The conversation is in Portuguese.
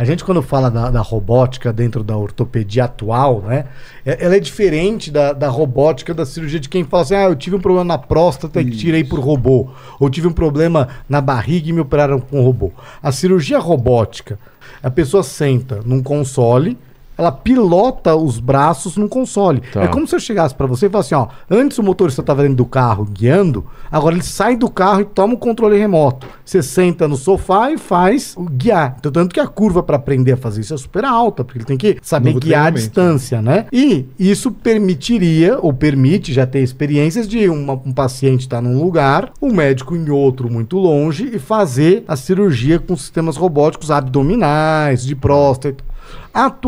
A gente, quando fala da, da, robótica dentro da ortopedia atual, né? É, ela é diferente da, da, robótica da cirurgia de quem fala assim: ah, eu tive um problema na próstata e tirei por robô. Ou tive um problema na barriga e me operaram com robô. A cirurgia robótica, a pessoa senta num console ela pilota os braços no console. Tá. É como se eu chegasse para você e falasse assim, ó, antes o motorista estava dentro do carro guiando, agora ele sai do carro e toma o controle remoto. Você senta no sofá e faz o guiar. Então, tanto que a curva para aprender a fazer isso é super alta, porque ele tem que saber Novo guiar a distância, né? E isso permitiria, ou permite já ter experiências de uma, um paciente estar tá num lugar, o um médico em outro muito longe e fazer a cirurgia com sistemas robóticos abdominais, de próstata. Atu